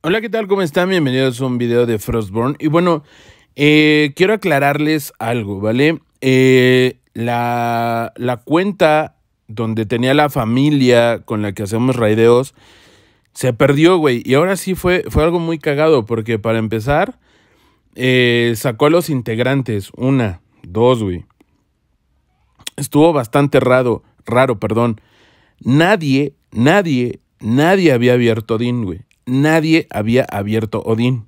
Hola, ¿qué tal? ¿Cómo están? Bienvenidos a un video de Frostborn. Y bueno, eh, quiero aclararles algo, ¿vale? Eh, la, cuenta donde tenía la familia con la que hacemos raideos se perdió, güey. Y ahora sí fue, fue algo muy cagado, porque para empezar, eh, sacó a los integrantes. Una, dos, güey. Estuvo bastante raro, raro, perdón. Nadie, nadie, nadie había abierto DIN, güey nadie había abierto Odín.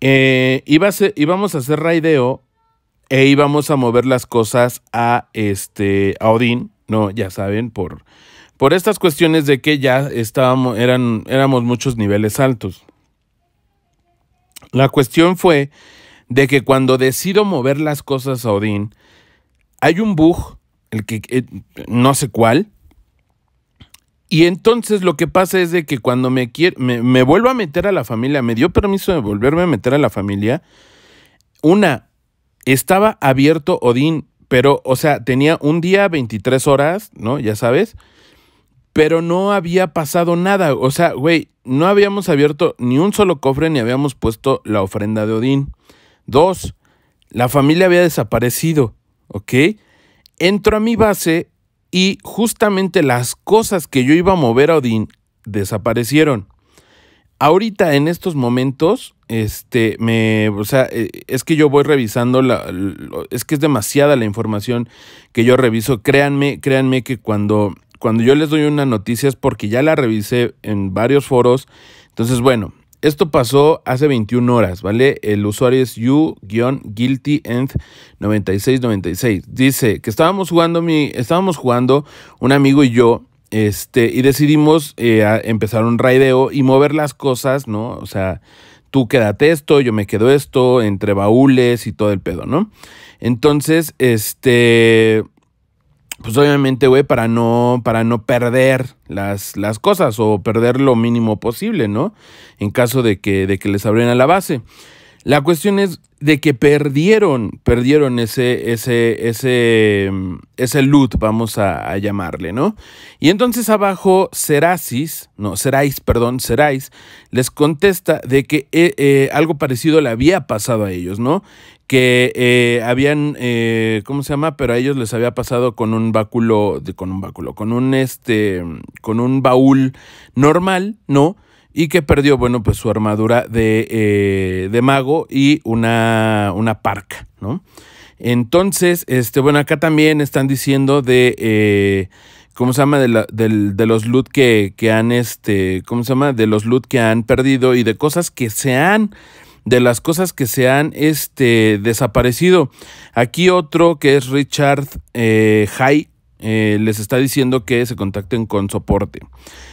Eh, iba a íbamos a hacer raideo e íbamos a mover las cosas a, este, Odín, ¿no? Ya saben, por, por estas cuestiones de que ya estábamos, eran, éramos muchos niveles altos. La cuestión fue de que cuando decido mover las cosas a Odín, hay un bug, el que eh, no sé cuál, y entonces lo que pasa es de que cuando me, me, me vuelvo a meter a la familia, me dio permiso de volverme a meter a la familia, una, estaba abierto Odín, pero, o sea, tenía un día 23 horas, ¿no? Ya sabes, pero no había pasado nada, o sea, güey, no habíamos abierto ni un solo cofre ni habíamos puesto la ofrenda de Odín. Dos, la familia había desaparecido, ¿ok? Entro a mi base y justamente las cosas que yo iba a mover a Odín desaparecieron. Ahorita en estos momentos, este, me, o sea, eh, es que yo voy revisando, la, es que es demasiada la información que yo reviso. Créanme, créanme que cuando, cuando yo les doy una noticia es porque ya la revisé en varios foros. Entonces, bueno, esto pasó hace 21 horas, ¿vale? El usuario es you guiltyenth 9696 Dice que estábamos jugando, mi, estábamos jugando un amigo y yo, este, y decidimos eh, empezar un raideo y mover las cosas, ¿no? O sea, tú quédate esto, yo me quedo esto, entre baúles y todo el pedo, ¿no? Entonces, este pues obviamente, güey, para no, para no perder las, las cosas o perder lo mínimo posible, ¿no? En caso de que, de que les abrieran la base. La cuestión es de que perdieron, perdieron ese, ese, ese, ese loot, vamos a, llamarle, ¿no? Y entonces abajo Serasis, no, Serais, perdón, Serais, les contesta de que eh, eh, algo parecido le había pasado a ellos, ¿no? Que eh, habían, ¿cómo se llama? Pero a ellos les había pasado con un báculo, con un báculo, con un este, con un baúl normal, ¿no? y que perdió, bueno, pues su armadura de, eh, de mago y una, una parca, ¿no? Entonces, este, bueno, acá también están diciendo de, eh, ¿cómo se llama? De, los loot que, que, han, este, ¿cómo se llama? De los loot que han perdido y de cosas que se han, de las cosas que se han, este, desaparecido. Aquí otro que es Richard eh, High eh, les está diciendo que se contacten con soporte.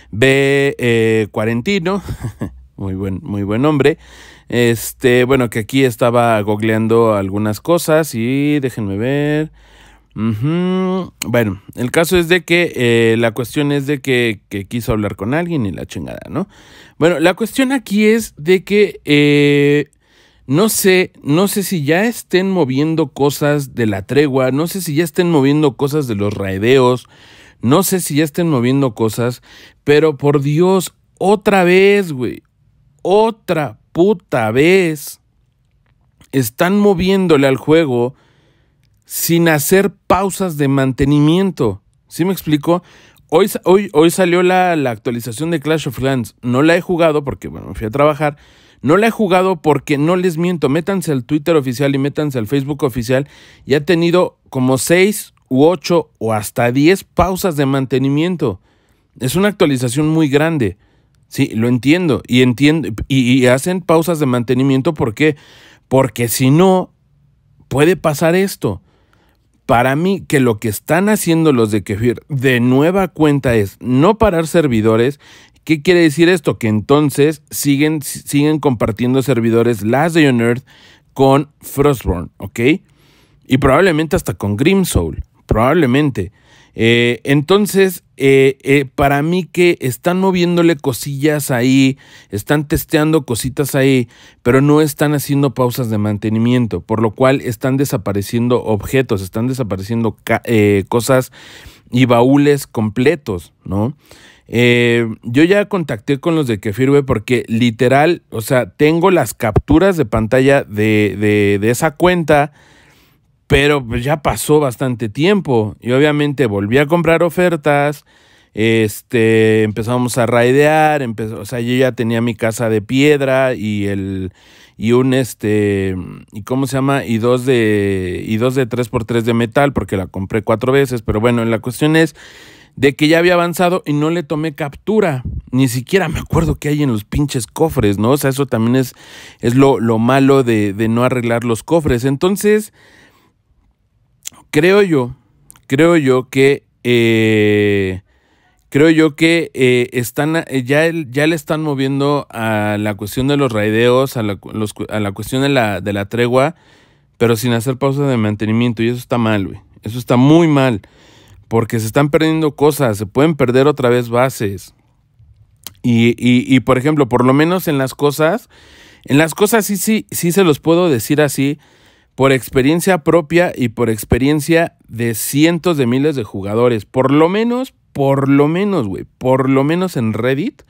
B. Eh, Cuarentino, muy buen, muy buen hombre. Este, bueno, que aquí estaba googleando algunas cosas y déjenme ver. Bueno, el caso es de que eh, la cuestión es de que, que, quiso hablar con alguien y la chingada, ¿no? Bueno, la cuestión aquí es de que no sé, no sé si ya estén moviendo cosas de la tregua, no sé si ya estén moviendo cosas de los raideos, no sé si ya estén moviendo cosas, pero por Dios, otra vez, güey, otra puta vez, están moviéndole al juego sin hacer pausas de mantenimiento. ¿Sí me explico? Hoy, hoy, hoy salió la, actualización de Clash of Clans. No la he jugado porque, bueno, me fui a trabajar no le he jugado porque no les miento. Métanse al Twitter oficial y métanse al Facebook oficial. Y ha tenido como 6 u 8 o hasta 10 pausas de mantenimiento. Es una actualización muy grande. Sí, lo entiendo. Y, entiendo, y, y hacen pausas de mantenimiento. ¿Por qué? Porque si no, puede pasar esto. Para mí, que lo que están haciendo los de Kefir de nueva cuenta es no parar servidores ¿Qué quiere decir esto? Que entonces siguen, siguen compartiendo servidores las de Earth con Frostborn, ¿ok? Y probablemente hasta con Soul, probablemente. Eh, entonces, eh, eh, para mí que están moviéndole cosillas ahí, están testeando cositas ahí, pero no están haciendo pausas de mantenimiento, por lo cual están desapareciendo objetos, están desapareciendo cosas y baúles completos, ¿no? Eh, yo ya contacté con los de Kefirwe porque literal, o sea, tengo las capturas de pantalla de, de, esa cuenta, pero pues, ya pasó bastante tiempo y obviamente volví a comprar ofertas, este, empezamos a raidear, empezó, o sea, yo ya tenía mi casa de piedra y el y un este y cómo se llama y dos de y dos de 3x3 de metal porque la compré cuatro veces, pero bueno, la cuestión es de que ya había avanzado y no le tomé captura. Ni siquiera me acuerdo qué hay en los pinches cofres, ¿no? O sea, eso también es, es lo, malo de, no arreglar los cofres. Entonces, creo yo, creo yo que... Eh, creo yo que eh, están, eh, ya, ya le están moviendo a la cuestión de los raideos, a la, cuestión de la, de la tregua, pero sin hacer pausa de mantenimiento. Y eso está mal, güey. Eso está muy mal porque se están perdiendo cosas, se pueden perder otra vez bases. Y, y, y por ejemplo, por lo menos en las cosas, en las cosas sí, sí, sí se los puedo decir así, por experiencia propia y por experiencia de cientos de miles de jugadores, por lo menos, por lo menos, güey, por lo menos en Reddit,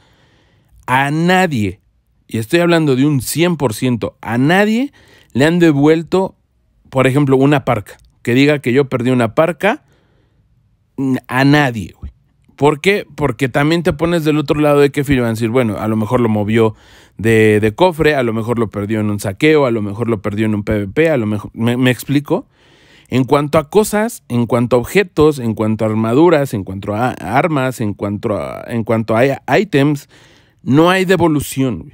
a nadie, y estoy hablando de un 100%, a nadie le han devuelto, por ejemplo, una parca. Que diga que yo perdí una parca a nadie, güey. ¿Por qué? Porque también te pones del otro lado de que van a decir, bueno, a lo mejor lo movió de, cofre, a lo mejor lo perdió en un saqueo, a lo mejor lo perdió en un PvP, a lo mejor. ¿Me, explico? En cuanto a cosas, en cuanto a objetos, en cuanto a armaduras, en cuanto a armas, en cuanto a, en cuanto a ítems, no hay devolución.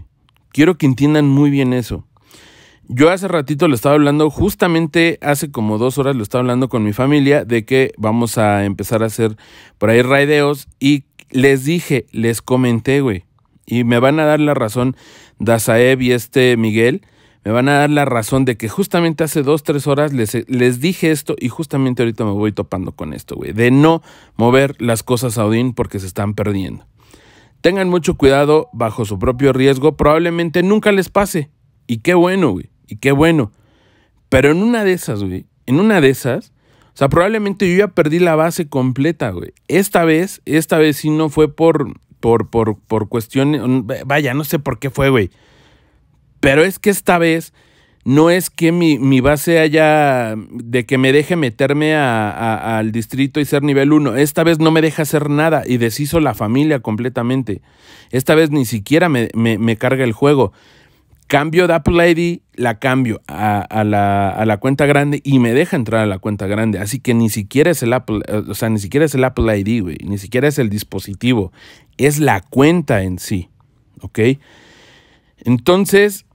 Quiero que entiendan muy bien eso. Yo hace ratito lo estaba hablando, justamente hace como dos horas lo estaba hablando con mi familia de que vamos a empezar a hacer por ahí raideos y les dije, les comenté, güey, y me van a dar la razón Dazaev y este Miguel, me van a dar la razón de que justamente hace dos, tres horas les, les dije esto y justamente ahorita me voy topando con esto, güey, de no mover las cosas a Odín porque se están perdiendo. Tengan mucho cuidado bajo su propio riesgo, probablemente nunca les pase. Y qué bueno, güey. Y qué bueno. Pero en una de esas, güey, en una de esas, o sea, probablemente yo ya perdí la base completa, güey. Esta vez, esta vez sí no fue por, por, por, por cuestiones, mm, vaya, no sé por qué fue, güey. Pero es que esta vez no es que mi, mi base haya, de que me deje meterme a, al distrito y ser nivel 1. Esta vez no me deja hacer nada y deshizo la familia completamente. Esta vez ni siquiera me, me, me carga el juego cambio de Apple ID, la cambio a, la, la, cuenta grande y me deja entrar a la cuenta grande. Así que ni siquiera es el Apple, eh, o sea, ni siquiera es el Apple ID, güey, ni siquiera es el dispositivo, es la cuenta en sí, ¿ok? Entonces,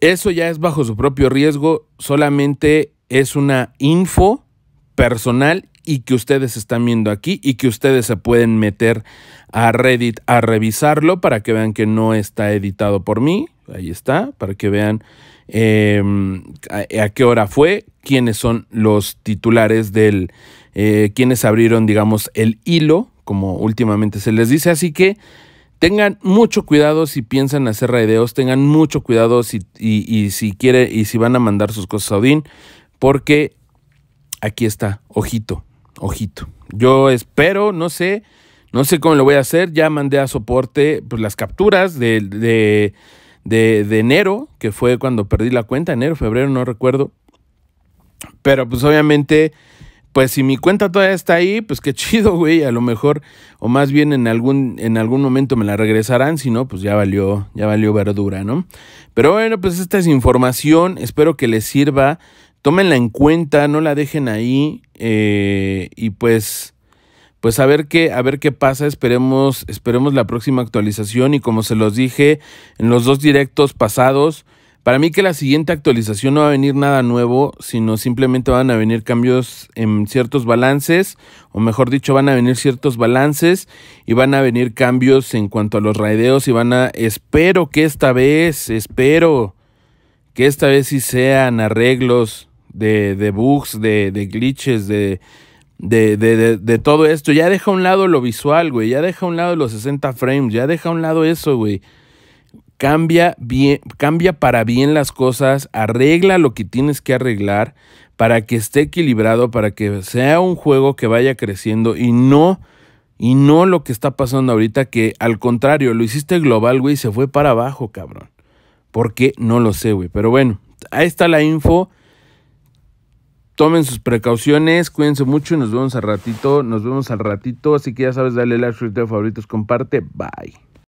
eso ya es bajo su propio riesgo, solamente es una info personal y que ustedes están viendo aquí y que ustedes se pueden meter a Reddit a revisarlo para que vean que no está editado por mí, Ahí está, para que vean em, a, qué hora fue, quiénes son los titulares del, quienes eh, quiénes abrieron, digamos, el hilo, como últimamente se les dice. Así que tengan mucho cuidado si piensan hacer raideos, tengan mucho cuidado si, y, si quiere, y si van a mandar sus cosas a Odín, porque aquí está, ojito, ojito. Yo espero, no sé, no sé cómo lo voy a hacer, ya mandé a soporte pues, las capturas de de, enero, que fue cuando perdí la cuenta, enero, febrero, no recuerdo. Pero pues obviamente pues si mi cuenta todavía está ahí, pues qué chido, güey. A lo mejor, o más bien en algún, en algún momento me la regresarán, si no, pues ya valió, ya valió verdura, ¿no? Pero bueno, pues esta es información, espero que les sirva. Tómenla en cuenta, no la dejen ahí. Eh, y pues pues a ver qué, a ver qué pasa. Esperemos, esperemos la próxima actualización. Y como se los dije en los dos directos pasados, para mí que la siguiente actualización no va a venir nada nuevo, sino simplemente van a venir cambios en ciertos balances, o mejor dicho, van a venir ciertos balances y van a venir cambios en cuanto a los raideos y van a, espero que esta vez, espero que esta vez sí sean arreglos de, de bugs, de, de glitches, de, de, de, de, de, todo esto. Ya deja a un lado lo visual, güey. Ya deja a un lado los 60 frames. Ya deja a un lado eso, güey. Cambia, bien, cambia para bien las cosas. Arregla lo que tienes que arreglar para que esté equilibrado, para que sea un juego que vaya creciendo y no... Y no lo que está pasando ahorita, que al contrario, lo hiciste global, güey, y se fue para abajo, cabrón. ¿Por qué? No lo sé, güey. Pero bueno, ahí está la info tomen sus precauciones, cuídense mucho nos vemos al ratito, nos vemos al ratito, así que ya sabes, dale like, suscríbete, favoritos, comparte, bye.